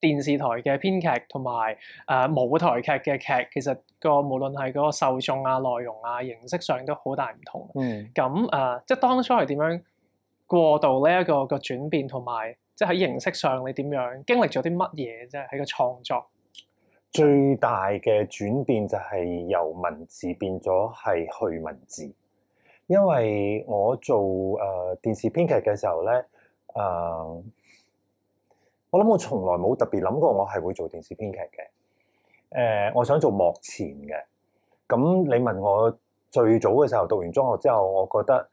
電視台嘅編劇同埋誒舞台劇嘅劇，其實個無論係個受眾啊、內容啊、形式上都好大唔同。嗯。咁誒，即係當初係點樣過渡呢一個個轉變，同埋即係喺形式上你點樣經歷咗啲乜嘢啫？喺個創作最大嘅轉變就係由文字變咗係去文字，因為我做誒電視編劇嘅時候咧誒。我谂我从来冇特别谂过我系会做电视编剧嘅，诶，我想做幕前嘅。咁你问我最早嘅时候读完中学之后，我觉得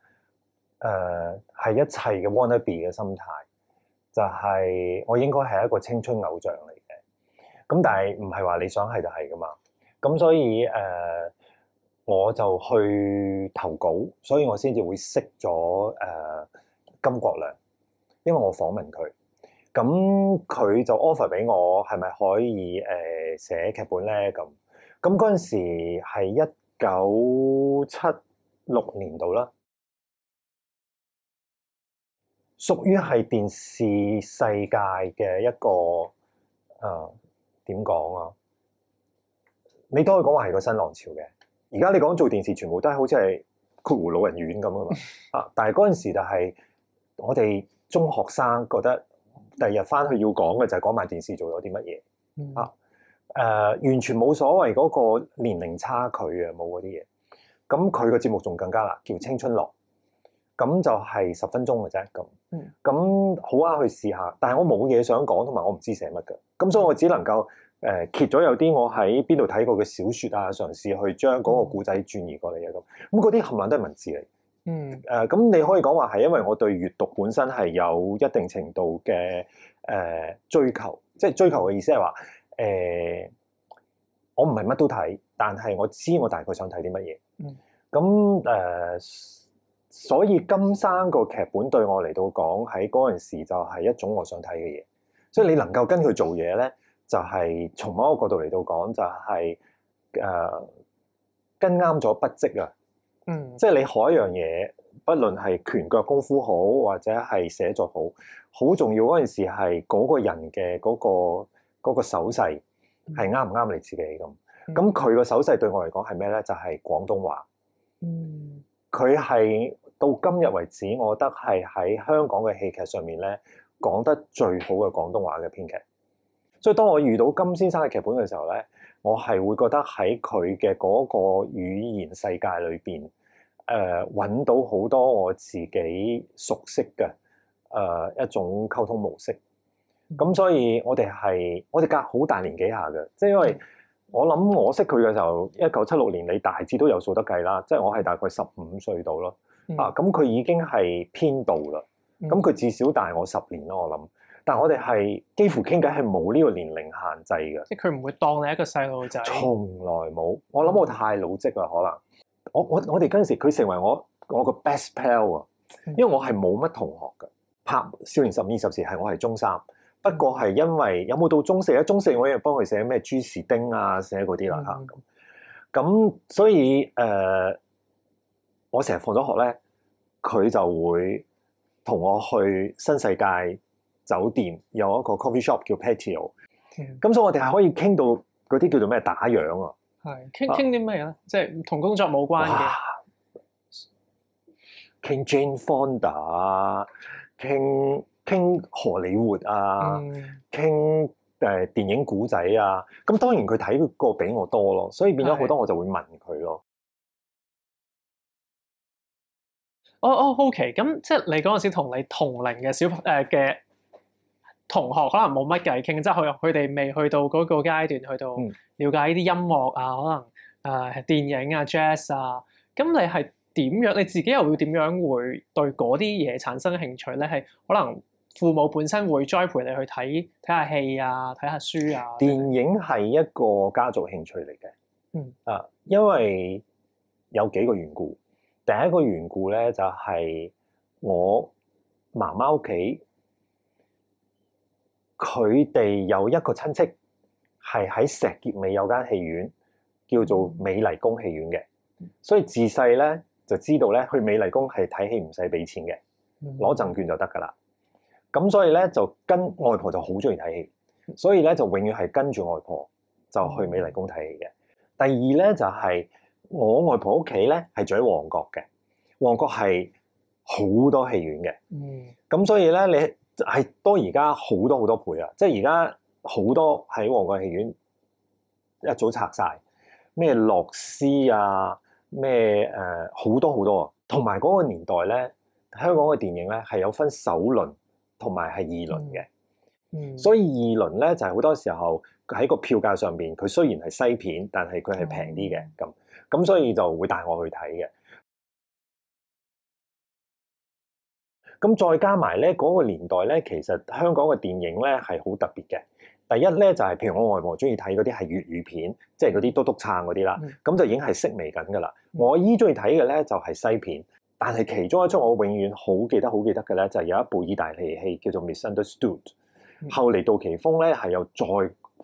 诶系一切嘅 want t be 嘅心态，就系我应该系一个青春偶像嚟嘅。咁但系唔系话你想系就系噶嘛？咁所以诶我就去投稿，所以我先至会识咗诶金国良，因为我访问佢。咁佢就 offer 俾我，係咪可以誒寫劇本咧？咁咁嗰陣時係一九七六年度啦，屬於係電視世界嘅一個誒點講啊？你當佢講話係個新浪潮嘅，而家你講做電視全部都係好似係括弧老人院咁啊！啊，但係嗰陣時就係我哋中學生覺得。第二日翻去要講嘅就係講埋電視做咗啲乜嘢啊！誒，完全冇所謂嗰個年齡差距啊，冇嗰啲嘢。咁佢個節目仲更加啦，叫青春樂，咁就係十分鐘嘅啫。咁咁好啊，去試下。但系我冇嘢想講，同埋我唔知寫乜嘅。咁所以我只能夠誒揭咗有啲我喺邊度睇過嘅小説啊，嘗試去將嗰個故仔轉移過嚟啊咁。咁嗰啲係量都唔文字嚟。嗯，誒咁你可以講話係因為我對閱讀本身係有一定程度嘅誒追求，即系追求嘅意思係話誒我唔係乜都睇，但係我知我大概想睇啲乜嘢。嗯，咁誒，所以金生個劇本對我嚟到講喺嗰陣時就係一種我想睇嘅嘢。所以你能夠跟佢做嘢咧，就係從某個角度嚟到講就係誒跟啱咗筆跡啊！嗯，即系你学一样嘢，不论系拳脚功夫好，或者系写作好，好重要嗰阵时系嗰个人嘅嗰个嗰个手势系啱唔啱你自己咁。咁佢个手势对我嚟讲系咩咧？就系广东话。嗯，佢系到今日为止，我觉得系喺香港嘅戏剧上面咧讲得最好嘅广东话嘅编剧。所以当我遇到金先生嘅剧本嘅时候咧，我系会觉得喺佢嘅嗰个语言世界里边。誒揾到好多我自己熟悉嘅誒一種溝通模式，咁所以我哋係我哋隔好大年紀下嘅，即係因為我諗我識佢嘅時候，一九七六年你大致都有數得計啦，即係我係大概十五歲到咯，啊咁佢已經係偏導啦，咁佢至少大我十年咯，我諗，但我哋係幾乎傾偈係冇呢個年齡限制嘅，即係佢唔會當你一個細路仔，從來冇，我諗我太老積啦可能。我我我哋嗰时佢成为我我个 best pal 啊，因为我系冇乜同学嘅拍少年十二十时》系我系中三。不过系因为有冇到中四咧？中四我又帮佢写咩朱士丁啊，写嗰啲啦吓，咁。咁所以诶我成日放咗学咧，佢就会同我去新世界酒店有一个 coffee shop 叫 patio。咁所以我哋系可以倾到嗰啲叫做咩打烊啊。系，傾傾啲咩啊？即系同工作冇關嘅，傾 Jane Fonda，傾倾荷里活啊，傾誒電影古仔啊。咁當然佢睇過比我多咯，所以變咗好多我就會問佢咯。哦哦，好奇，咁即系你嗰陣時同你同齡嘅小诶嘅。同學可能冇乜偈傾，即係佢佢哋未去到嗰個階段，去到了解呢啲音樂啊，可能誒電影啊、jazz 啊，咁你係點樣？你自己又會點樣會對嗰啲嘢產生興趣咧？係可能父母本身會栽培你去睇睇下戲啊、睇下書啊。電影係一個家族興趣嚟嘅，嗯啊，因為有幾個緣故。第一個緣故咧就係我媽媽屋企。佢哋有一個親戚係喺石結尾有間戲院叫做美麗宮戲院嘅，所以自細咧就知道咧去美麗宮係睇戲唔使俾錢嘅，攞贈券就得噶啦。咁所以咧就跟外婆就好中意睇戲，所以咧就永遠係跟住外婆就去美麗宮睇戲嘅。第二咧就係我外婆屋企咧係住喺旺角嘅，旺角係好多戲院嘅，咁所以咧你。系多而家好多好多倍啊！即係而家好多喺旺角戲院一早拆晒，咩洛斯啊，咩诶好多好多啊！同埋嗰個年代咧，香港嘅電影咧係有分首輪同埋係二輪嘅，嗯，所以二輪咧就係好多時候喺個票價上边，佢雖然係西片，但係佢係平啲嘅，咁咁所以就會帶我去睇嘅。咁再加埋咧，嗰個年代咧，其實香港嘅電影咧係好特別嘅。第一咧就係譬如我外婆中意睇嗰啲係粵語片，即係嗰啲嘟嘟撐嗰啲啦，咁就已經係識微緊噶啦。我姨中意睇嘅咧就係西片，但係其中一出我永遠好記得好記得嘅咧，就係有一部意大利戲叫做《Misunderstood》，後嚟杜琪峰咧係有再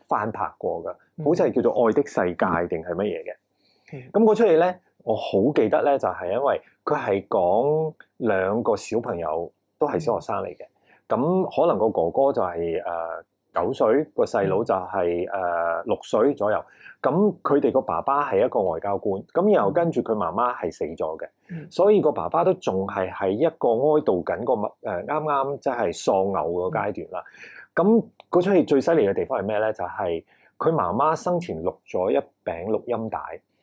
翻拍過嘅，好似係叫做《愛的世界》定係乜嘢嘅。咁嗰出嚟咧。我好記得咧，就係因為佢係講兩個小朋友都係小學生嚟嘅，咁可能個哥哥就係誒九歲，個細佬就係誒六歲左右。咁佢哋個爸爸係一個外交官，咁然後跟住佢媽媽係死咗嘅，所以個爸爸都仲係喺一個哀悼緊個物啱啱即系喪偶個階段啦。咁嗰出戏最犀利嘅地方係咩咧？就係佢媽媽生前錄咗一餅錄音帶。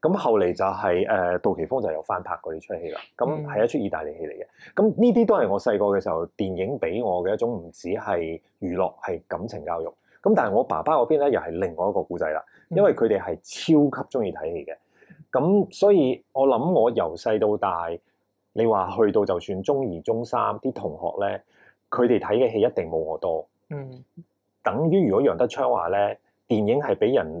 咁後嚟就係誒杜琪峰就又翻拍過呢出戲啦。咁係一出意大利戲嚟嘅。咁呢啲都係我細個嘅時候電影俾我嘅一種唔止係娛樂，係感情教育。咁但係我爸爸嗰邊咧又係另外一個故仔啦。因為佢哋係超級中意睇戲嘅。咁所以我諗我由細到大，你話去到就算中二、中三啲同學咧，佢哋睇嘅戲一定冇我多。嗯。等於如果楊德昌話咧，電影係俾人。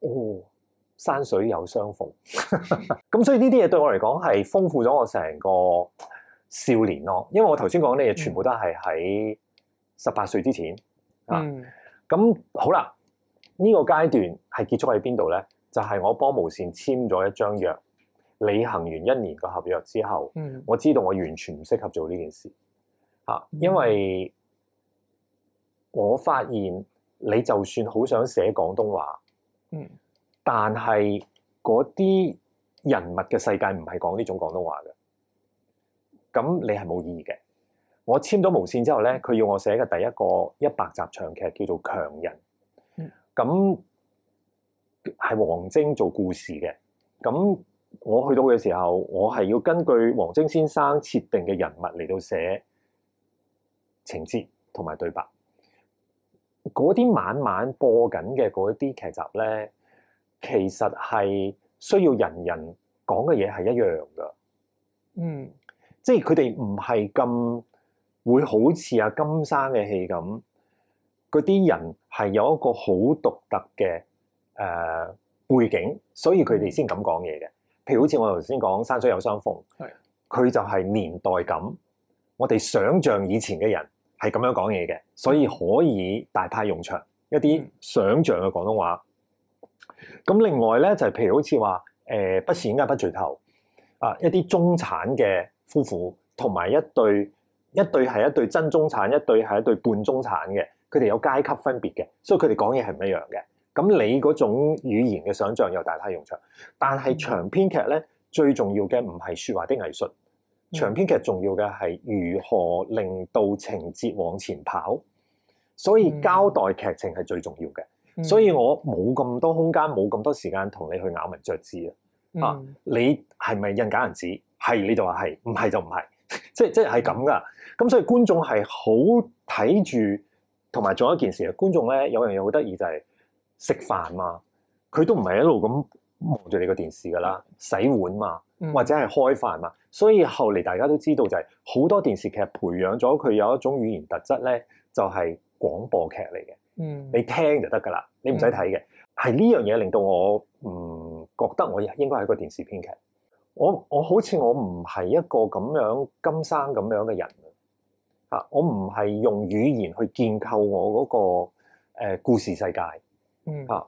哦，山水有相逢，咁所以呢啲嘢对我嚟讲系丰富咗我成个少年咯。因为我头先讲嘅嘢全部都系喺十八岁之前啊。咁好啦，呢个阶段系结束喺边度咧？就系我帮无线签咗一张约，履行完一年嘅合约之后，我知道我完全唔适合做呢件事。吓，因为我发现你就算好想写广东话。嗯，但系嗰啲人物嘅世界唔系讲呢种广东话嘅，咁你系冇意义嘅。我签咗无线之后咧，佢要我写嘅第一个一百集长剧叫做强人，咁系王晶做故事嘅。咁我去到嘅时候，我系要根据王晶先生设定嘅人物嚟到写情节同埋对白。嗰啲晚晚播紧嘅嗰啲剧集咧，其实系需要人人讲嘅嘢系一样噶。嗯，即系佢哋唔系咁会好似阿金生嘅戏咁，嗰啲人系有一个好独特嘅诶背景，所以佢哋先敢讲嘢嘅。譬如好似我头先讲山水有相逢，系佢就系年代感，我哋想象以前嘅人。系咁样讲嘢嘅，所以可以大派用场一啲想象嘅广东话。咁另外咧就系譬如好似话诶不善家不聚头啊，一啲中产嘅夫妇同埋一对一对系一对真中产，一对系一对半中产嘅，佢哋有阶级分别嘅，所以佢哋讲嘢系唔一样嘅。咁你嗰种语言嘅想象又大派用场，但系长篇剧咧最重要嘅唔系说话的艺术。長篇劇重要嘅係如何令到情節往前跑，所以交代劇情係最重要嘅。所以我冇咁多空間，冇咁多時間同你去咬文嚼字啊！啊，你係咪印假人紙？係你就話係，唔係就唔係，即係即係係咁噶。咁所以觀眾係好睇住，同埋做一件事啊，觀眾咧有樣嘢好得意就係食飯嘛，佢都唔係一路咁。望住你个电视噶啦，洗碗嘛，或者系开饭嘛，所以后嚟大家都知道就系好多电视剧培养咗佢有一种语言特质咧，就系广播剧嚟嘅。嗯，你听就得噶啦，你唔使睇嘅。系呢样嘢令到我唔觉得我应该系个电视编剧。我我好似我唔系一个咁样金生咁样嘅人啊！我唔系用语言去建构我嗰个诶故事世界。嗯啊。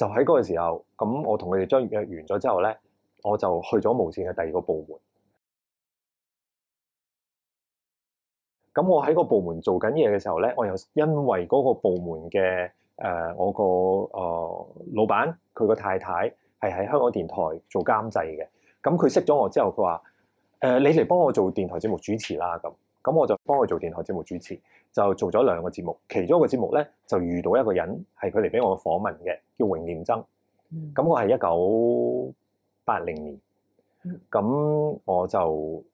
就喺嗰個時候，咁我同佢哋將約完咗之後咧，我就去咗無線嘅第二個部門。咁我喺個部門做緊嘢嘅時候咧，我又因為嗰個部門嘅誒我個誒老闆佢個太太係喺香港電台做監製嘅，咁佢識咗我之後，佢話誒你嚟幫我做電台節目主持啦咁。咁我就幫佢做電台節目主持，就做咗兩個節目。其中一個節目咧，就遇到一個人，係佢嚟俾我訪問嘅，叫榮念增。咁我係一九八零年，咁我就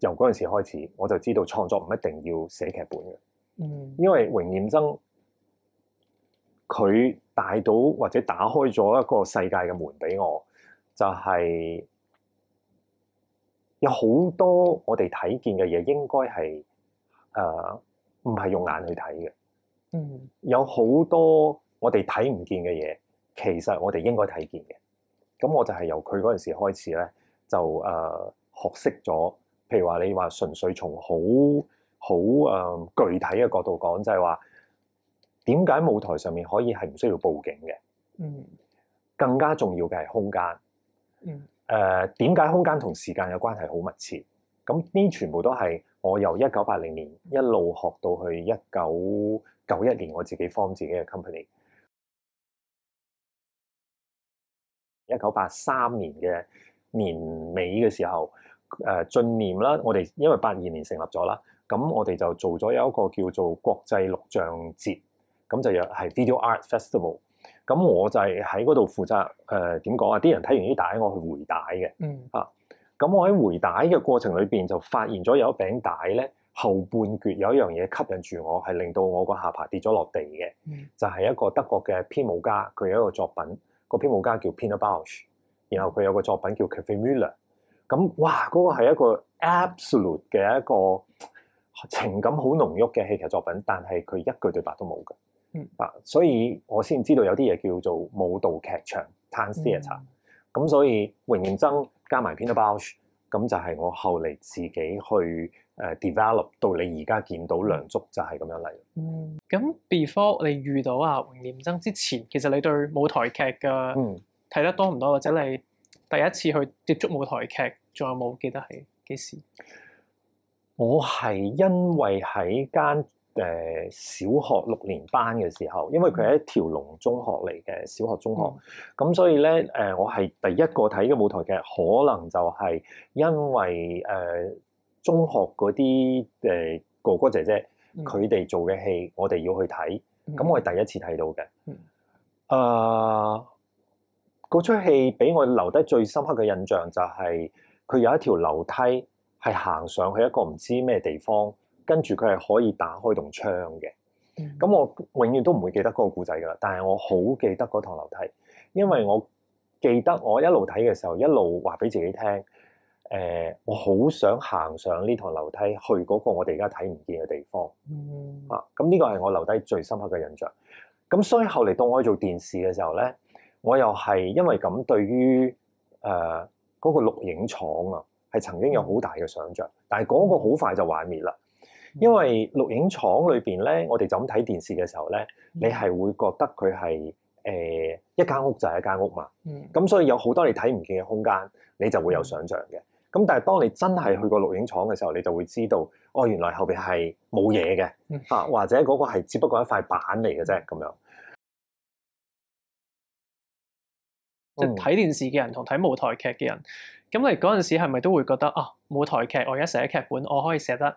由嗰陣時開始，我就知道創作唔一定要寫劇本嘅。因為榮念增佢帶到或者打開咗一個世界嘅門俾我，就係。有好多我哋睇見嘅嘢，應該係诶唔係用眼去睇嘅。嗯，有好多我哋睇唔見嘅嘢，其實我哋應該睇見嘅。咁我就係由佢嗰陣時開始咧，就誒學識咗。譬如話，你話純粹從好好诶具體嘅角度講，就係話點解舞台上面可以係唔需要报警嘅？嗯，更加重要嘅係空間。嗯。誒點解空間同時間嘅關係好密切？咁呢全部都係我由一九八零年一路學到去一九九一年，我自己 form 自己嘅 company。一九八三年嘅年尾嘅時候，誒進年啦，我哋因為八二年成立咗啦，咁我哋就做咗有一個叫做國際錄像節，咁就係 video art festival。咁我就系喺嗰度负责，诶点讲啊？啲人睇完啲带，我去回带嘅，啊，咁我喺回带嘅过程里边就发现咗有一饼带咧后半橛有一样嘢吸引住我，系令到我个下巴跌咗落地嘅，就系一个德国嘅编舞家，佢有一个作品，个编舞家叫 Pina Bausch，然后佢有个作品叫 c a f e Müller，咁哇嗰个系一个 absolute 嘅一个情感好浓郁嘅戏剧作品，但系佢一句对白都冇嘅。嗯，嗱，所以我先知道有啲嘢叫做舞蹈劇場 t a n c theatre）。咁所以榮念增加埋編導 c h 咁就係我後嚟自己去誒 develop 到你而家見到梁祝就係咁樣嚟。嗯，咁 before 你遇到啊榮念增之前，其實你對舞台劇嘅睇得多唔多，或者你第一次去接觸舞台劇，仲有冇記得係幾時？我係因為喺間。誒小學六年班嘅時候，因為佢係一條龍中學嚟嘅小學中學，咁所以咧誒，我係第一個睇嘅舞台劇，可能就係因為誒中學嗰啲誒哥哥姐姐佢哋做嘅戲，我哋要去睇，咁我係第一次睇到嘅。誒，嗰出戲俾我留低最深刻嘅印象就係佢有一條樓梯係行上去一個唔知咩地方。跟住佢系可以打開棟窗嘅，咁我永遠都唔會記得嗰個故仔噶啦。但系我好記得嗰趟樓梯，因為我記得我一路睇嘅時候，一路話俾自己聽：，誒，我好想行上呢趟樓梯去嗰個我哋而家睇唔見嘅地方啊！咁呢個係我留低最深刻嘅印象。咁所以後嚟到我做電視嘅時候咧，我又係因為咁，對於诶嗰個錄影廠啊，係曾經有好大嘅想像，但係嗰個好快就幻滅啦。因為錄影廠裏邊咧，我哋就咁睇電視嘅時候咧，你係會覺得佢係誒一間屋就係一間屋嘛。咁所以有好多你睇唔見嘅空間，你就會有想像嘅。咁但係當你真係去過錄影廠嘅時候，你就會知道哦，原來後邊係冇嘢嘅啊，或者嗰個係只不過一塊板嚟嘅啫。咁樣睇電視嘅人同睇舞台劇嘅人，咁你嗰陣時係咪都會覺得啊，舞台劇我而家寫劇本，我可以寫得。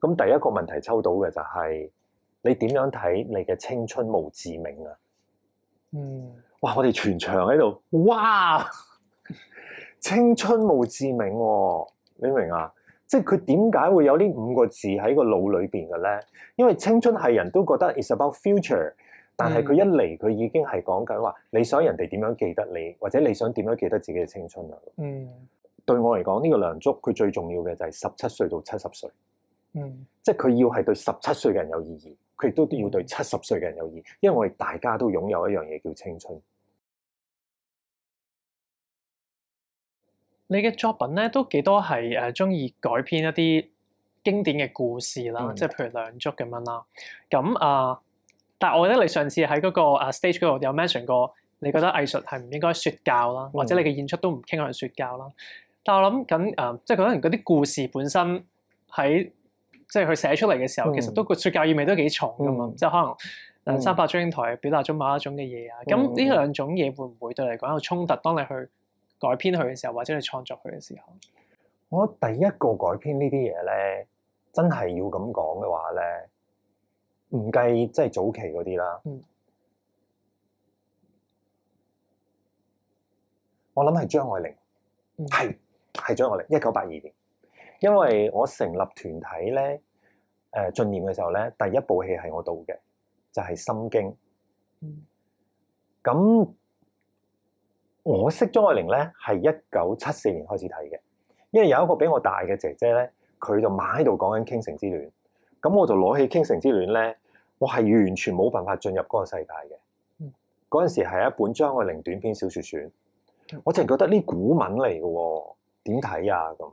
咁第一個問題抽到嘅就係你點樣睇你嘅青春無字明啊？嗯，哇！我哋全場喺度，哇！青春無字名，你明啊？即系佢點解會有呢五個字喺個腦裏边嘅咧？因為青春係人都覺得 is about future，但系佢一嚟佢已經係講緊話你想人哋點樣記得你，或者你想點樣記得自己嘅青春啊？嗯，對我嚟講，呢個梁祝佢最重要嘅就係十七歲到七十歲。嗯，即系佢要系对十七岁嘅人有意义，佢亦都都要对七十岁嘅人有意义，因为我哋大家都拥有一样嘢叫青春。你嘅作品咧都几多系诶中意改编一啲经典嘅故事啦，即系譬如梁祝咁样啦。咁啊，但系我觉得你上次喺嗰个啊 stage 嗰度有 mention 过，你觉得艺术系唔应该说教啦，或者你嘅演出都唔倾向说教啦。但系我谂紧诶，即系可能嗰啲故事本身喺。即係佢寫出嚟嘅時候，其實都個説教意味都幾重噶嘛。即係可能嗱三百張台表達咗某一種嘅嘢啊。咁呢兩種嘢會唔會對嚟講有衝突？當你去改編佢嘅時候，或者你創作佢嘅時候，我第一個改編呢啲嘢咧，真係要咁講嘅話咧，唔計即係早期嗰啲啦。我諗係張愛玲，係係張愛玲，一九八二年。因為我成立團體咧，誒進念嘅時候咧，第一部戲係我導嘅，就係《心經》。咁我識張愛玲咧，係一九七四年開始睇嘅，因為有一個比我大嘅姐姐咧，佢就買喺度講緊《傾城之戀》。咁我就攞起《傾城之戀》咧，我係完全冇辦法進入嗰個世界嘅。嗰陣時係一本張愛玲短篇小説選，我淨係覺得呢古文嚟嘅喎，點睇啊咁？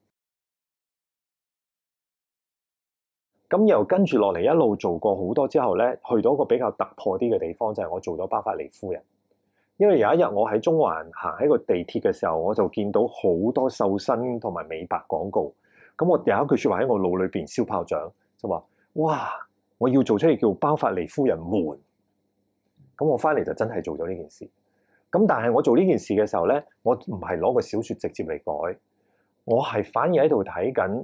咁又跟住落嚟一路做過好多之後咧，去到一個比較突破啲嘅地方，就係我做咗巴法利夫人。因為有一日我喺中環行喺個地鐵嘅時候，我就見到好多瘦身同埋美白廣告。咁我有一句説話喺我腦裏邊燒炮仗，就話：哇！我要做出嚟叫巴法利夫人們。咁我翻嚟就真係做咗呢件事。咁但係我做呢件事嘅時候咧，我唔係攞個小説直接嚟改，我係反而喺度睇緊。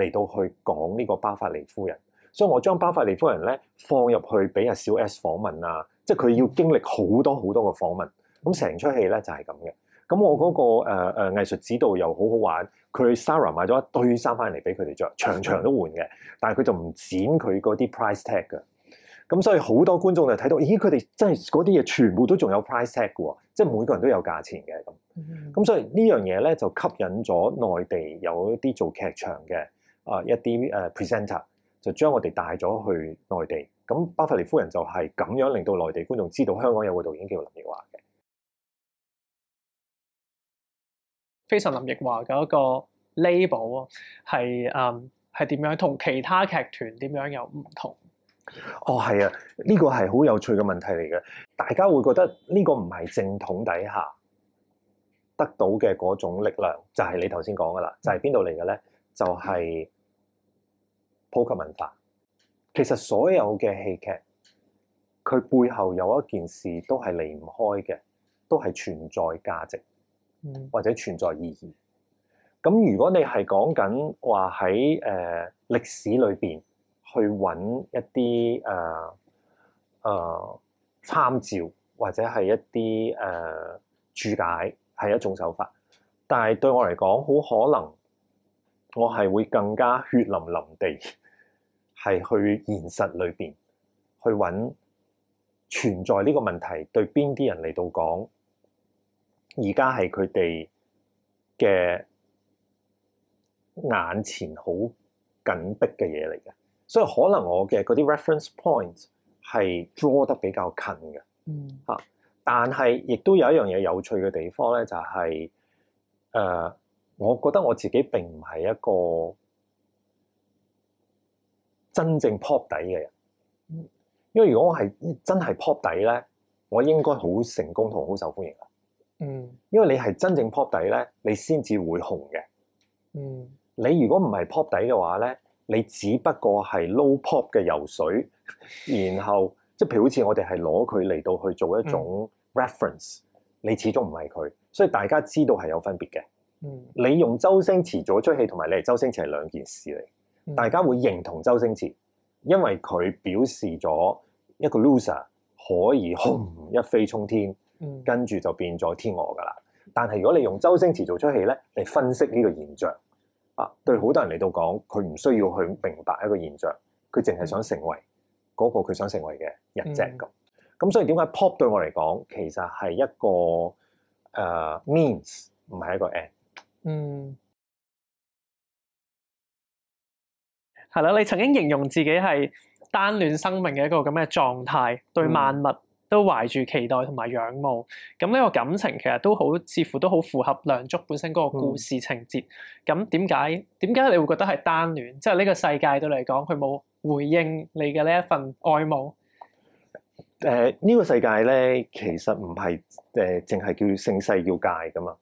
嚟到去講呢個巴伐利夫人，所以我將巴伐利夫人咧放入去俾阿小 S 訪問啊，即係佢要經歷好多好多個訪問，咁成出戲咧就係咁嘅。咁我嗰個誒誒藝術指導又好好玩，佢 Sarah 買咗一堆衫翻嚟俾佢哋着，場場都換嘅，但係佢就唔剪佢嗰啲 price tag 嘅。咁所以好多觀眾就睇到，咦？佢哋真係嗰啲嘢全部都仲有 price tag 嘅，即係每個人都有價錢嘅咁。咁所以呢樣嘢咧就吸引咗內地有一啲做劇場嘅。啊！一啲誒 presenter 就將我哋帶咗去內地，咁《巴伐利夫人》就係咁樣令到內地觀眾知道香港有個導演叫林奕華嘅。非常林奕華嘅一個 label 啊，係誒係點樣？同其他劇團點樣有唔同？哦，係啊，呢個係好有趣嘅問題嚟嘅。大家會覺得呢個唔係正統底下得到嘅嗰種力量，就係你頭先講噶啦，就係邊度嚟嘅咧？就係普及文化。其實所有嘅戲劇，佢背後有一件事都係離唔開嘅，都係存在價值或者存在意義。咁如果你係講緊話喺誒歷史裏邊去揾一啲誒誒參照或者係一啲誒注解係一種手法，但係對我嚟講，好可能。我係會更加血淋淋地係去現實裏边去揾存在呢個問題對邊啲人嚟到講，而家係佢哋嘅眼前好緊迫嘅嘢嚟嘅，所以可能我嘅嗰啲 reference point 係 draw 得比較近嘅，嗯但係亦都有一樣嘢有趣嘅地方咧，就係誒。我覺得我自己並唔係一個真正 pop 底嘅人，因為如果我係真係 pop 底咧，我應該好成功同好受歡迎啊。嗯，因為你係真正 pop 底咧，你先至會紅嘅。嗯，你如果唔係 pop 底嘅話咧，你只不過係 low pop 嘅游水，然後即系譬如好似我哋係攞佢嚟到去做一種 reference，你始終唔係佢，所以大家知道係有分別嘅。你用周星驰做出戏，同埋你系周星驰系两件事嚟。大家会认同周星驰，因为佢表示咗一个 loser 可以轰一飞冲天，跟住就变咗天鹅噶啦。但系如果你用周星驰做出戏咧，你分析呢个现象啊，对好多人嚟到讲，佢唔需要去明白一个现象，佢净系想成为嗰个佢想成为嘅人质咁。咁所以点解 pop 对我嚟讲，其实系一个诶 means，唔系一个 end。嗯，系啦，你曾经形容自己系单恋生命嘅一个咁嘅状态，对万物都怀住期待同埋仰慕，咁呢个感情其实都好，似乎都好符合梁祝本身嗰个故事情节。咁点解？点解你会觉得系单恋？即系呢个世界对嚟讲，佢冇回应你嘅呢一份爱慕？诶，呢个世界咧，其实唔系诶，净系叫盛世要界噶嘛。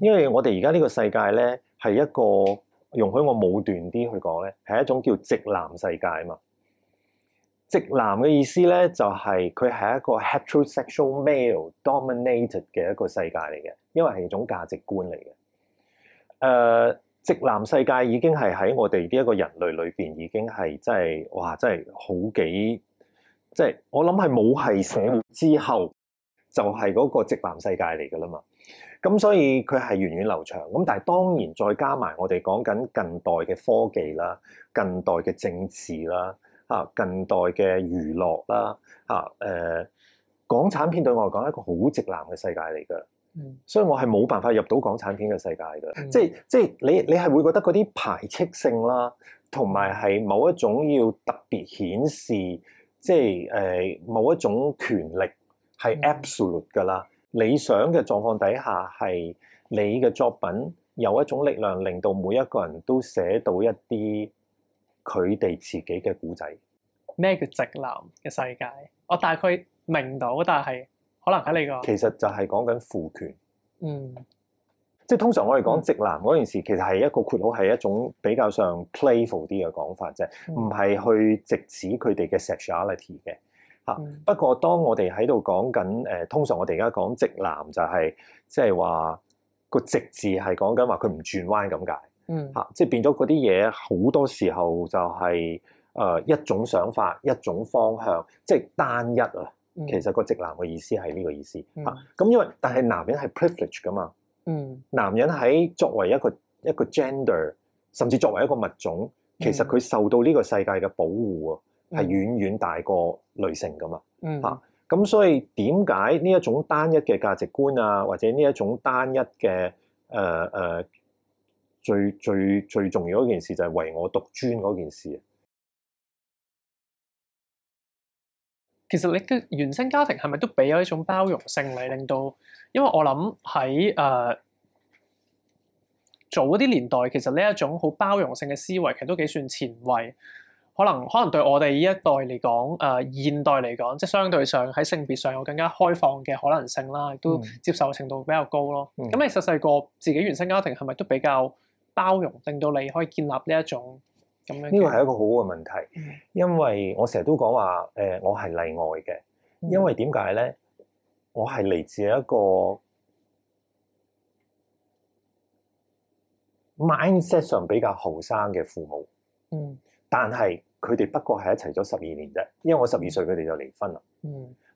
因為我哋而家呢個世界咧，係一個容許我武斷啲去講咧，係一種叫直男世界嘛。直男嘅意思咧，就係佢係一個 heterosexual male dominated 嘅一個世界嚟嘅，因為係一種價值觀嚟嘅。誒，直男世界已經係喺我哋呢一個人類裏邊已經係真係哇，真係好幾，即係我諗係冇係社會之後就係嗰個直男世界嚟噶啦嘛。咁所以佢系源远流长，咁但系当然再加埋我哋讲紧近代嘅科技啦、近代嘅政治啦、吓近代嘅娱乐啦、吓诶，港产片对我嚟讲一个好直男嘅世界嚟噶，所以我系冇办法入到港产片嘅世界噶，即系即系你你系会觉得嗰啲排斥性啦，同埋系某一种要特别显示，即系诶某一种权力系 absolute 噶啦。理想嘅状况底下，系你嘅作品有一种力量，令到每一个人都写到一啲佢哋自己嘅故仔。咩叫直男嘅世界？我大概明到，但系可能喺你个其实就系讲紧父权。嗯，即系通常我哋讲直男嗰件事，其实系一个括号，系一种比较上 playful 啲嘅讲法啫，唔系去直指佢哋嘅 sexuality 嘅。嚇！不過當我哋喺度講緊誒，通常我哋而家講直男就係即係話個直字係講緊話佢唔轉彎咁解。嗯，嚇！即係變咗嗰啲嘢好多時候就係誒一種想法、一種方向，即係單一啊。其實個直男嘅意思係呢個意思。嚇！咁因為但係男人係 privilege 噶嘛。嗯。男人喺作為一個一個 gender，甚至作為一個物種，其實佢受到呢個世界嘅保護啊。係遠遠大過女性噶嘛？嚇咁，所以點解呢一種單一嘅價值觀啊，或者呢一種單一嘅誒誒，最最最重要嗰件事就係唯我獨尊嗰件事？其實你嘅原生家庭係咪都俾咗一種包容性嚟令到？因為我諗喺誒早嗰啲年代，其實呢一種好包容性嘅思維，其實都幾算前衛。可能可能對我哋呢一代嚟講，誒現代嚟講，即系相對上喺性別上有更加開放嘅可能性啦，亦都接受程度比較高咯。咁你细细個自己原生家庭係咪都比較包容，令到你可以建立呢一種咁样？呢個係一個好嘅問題，因為我成日都講話誒，我係例外嘅，因為點解咧？我係嚟自一個 mindset 上比較後生嘅父母，嗯，但係。佢哋不过系一齐咗十二年啫，因为我十二岁佢哋就离婚啦。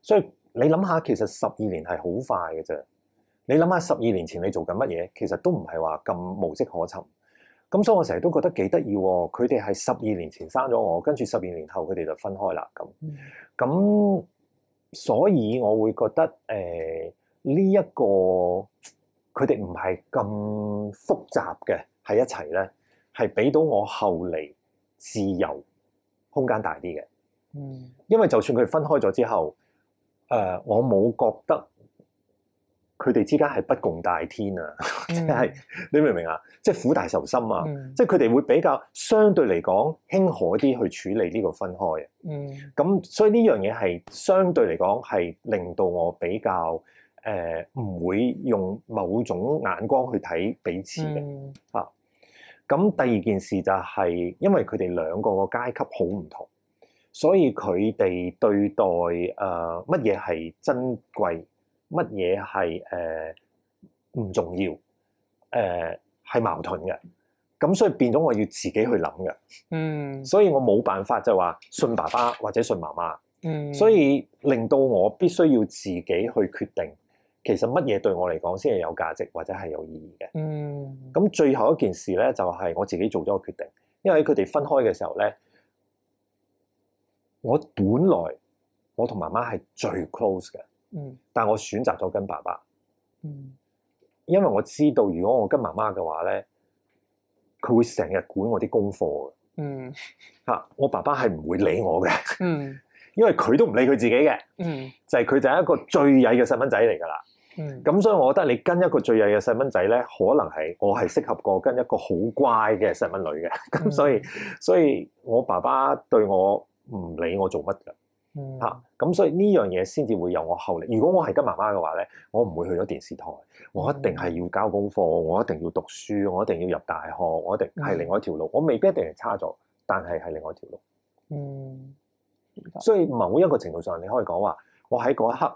所以你谂下，其实十二年系好快嘅啫。你谂下十二年前你做紧乜嘢，其实都唔系话咁无迹可寻。咁所以我成日都觉得几得意。佢哋系十二年前生咗我，跟住十二年后佢哋就分开啦。咁咁，所以我会觉得诶呢一个佢哋唔系咁复杂嘅喺一齐咧，系俾到我后嚟自由。空間大啲嘅，因為就算佢分開咗之後，誒我冇覺得佢哋之間係不共戴天啊，即係你明唔明啊？即係苦大仇深啊！即係佢哋會比較相對嚟講輕可啲去處理呢個分開啊。咁所以呢樣嘢係相對嚟講係令到我比較誒唔會用某種眼光去睇彼此嘅啊。咁第二件事就係，因為佢哋兩個個階級好唔同，所以佢哋對待誒乜嘢係珍貴，乜嘢係誒唔重要，誒係矛盾嘅。咁所以變咗我要自己去諗嘅。嗯，所以我冇辦法就話信爸爸或者信媽媽。嗯，所以令到我必須要自己去決定。其实乜嘢对我嚟讲先系有价值或者系有意义嘅？嗯。咁最后一件事咧，就系我自己做咗个决定，因为佢哋分开嘅时候咧，我本来我同妈妈系最 close 嘅。嗯。但我选择咗跟爸爸。嗯。因为我知道，如果我跟妈妈嘅话咧，佢会成日管我啲功课嘅。嗯。吓，我爸爸系唔会理我嘅。嗯。因为佢都唔理佢自己嘅。嗯。就系佢就系一个最曳嘅细蚊仔嚟噶啦。咁所以，我覺得你跟一個最曳嘅細蚊仔咧，可能係我係適合過跟一個好乖嘅細蚊女嘅。咁所以，所以我爸爸對我唔理我做乜嘅嚇。咁所以呢樣嘢先至會有我後力。如果我係跟媽媽嘅話咧，我唔會去咗電視台。我一定係要交功課，我一定要讀書，我一定要入大學，我一定係另外一條路。我未必一定係差咗，但係係另外一條路。嗯。所以某一個程度上，你可以講話，我喺嗰一刻。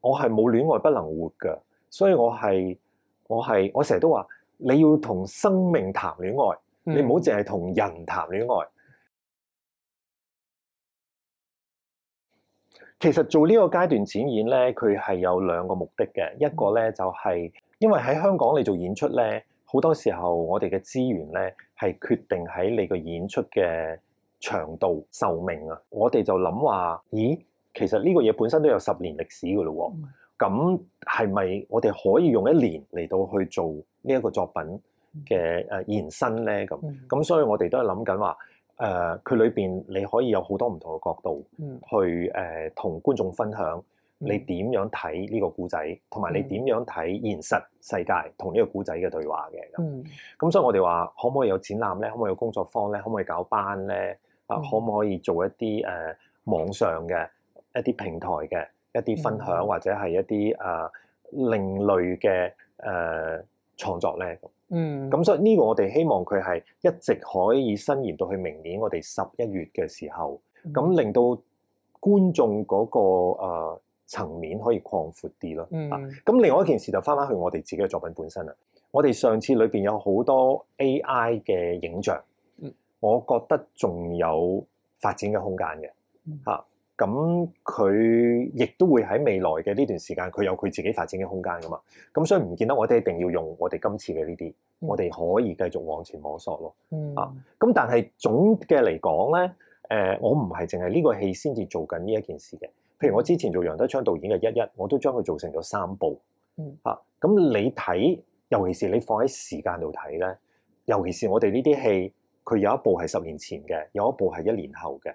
我係冇戀愛不能活嘅，所以我係我係我成日都話你要同生命談戀愛，你唔好淨係同人談戀愛。其實做呢個階段展演咧，佢係有兩個目的嘅，一個咧就係因為喺香港你做演出咧，好多時候我哋嘅資源咧係決定喺你個演出嘅長度壽命啊，我哋就諗話，咦？其實呢個嘢本身都有十年歷史㗎咯喎，咁係咪我哋可以用一年嚟到去做呢一個作品嘅誒延伸咧？咁咁所以我哋都係諗緊話誒，佢裏面你可以有好多唔同嘅角度去誒同觀眾分享你點樣睇呢個故仔，同埋你點樣睇現實世界同呢個故仔嘅對話嘅咁。咁所以我哋話可唔可以有展覽咧？可唔可以有工作坊咧？可唔可以搞班咧？啊，可唔可以做一啲誒網上嘅？一啲平台嘅一啲分享，或者係一啲啊另類嘅誒創作咧。嗯，咁所以呢个我哋希望佢系一直可以伸延到去明年我哋十一月嘅时候，咁令到观众嗰诶层、面可以扩阔啲咯。嗯，咁另外一件事就翻翻去我哋自己嘅作品本身啦。我哋上次里边有好多 AI 嘅影像，嗯，我觉得仲有发展嘅空间嘅，嚇。咁佢亦都會喺未來嘅呢段時間，佢有佢自己發展嘅空間噶嘛？咁所以唔見得我哋一定要用我哋今次嘅呢啲，我哋可以繼續往前摸索咯。啊，咁但係總嘅嚟講咧，誒，我唔係淨係呢個戲先至做緊呢一件事嘅。譬如我之前做楊德昌導演嘅《一一》，我都將佢做成咗三部。啊，咁你睇，尤其是你放喺時間度睇咧，尤其是我哋呢啲戲，佢有一部係十年前嘅，有一部係一年後嘅。